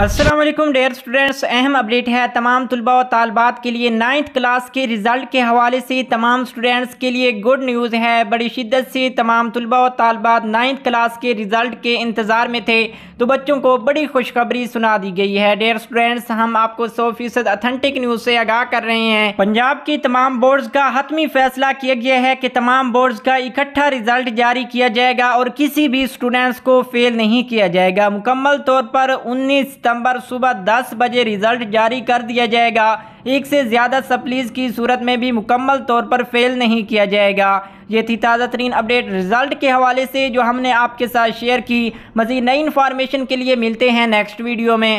Aslam dear students अहम update है तमाम तलबा और तलबात के लिए नाइन्थ क्लास के रिज़ल्ट के हवाले से तमाम स्टूडेंट्स के लिए गुड न्यूज़ है बड़ी शिद्दत से तमाम तलबा व तलबात नाइन्थ क्लास के रिज़ल्ट के इंतज़ार में थे तो बच्चों को बड़ी खुशखबरी सुना दी गई है डेयर स्टूडेंट्स हम आपको सौ फीसद अथेंटिक न्यूज़ से आगाह कर रहे हैं पंजाब की तमाम बोर्ड्स का हतमी फैसला किया गया है कि तमाम बोर्ड्स का इकट्ठा रिज़ल्ट जारी किया जाएगा और किसी भी स्टूडेंट्स को फेल नहीं किया जाएगा मुकम्मल तौर पर उन्नीस सितंबर सुबह 10 बजे रिजल्ट जारी कर दिया जाएगा एक से ज़्यादा सप्लीज की सूरत में भी मुकम्मल तौर पर फेल नहीं किया जाएगा ये थी ताज़ा तरीन अपडेट रिजल्ट के हवाले से जो हमने आपके साथ शेयर की मज़ीद नई इन्फॉर्मेशन के लिए मिलते हैं नेक्स्ट वीडियो में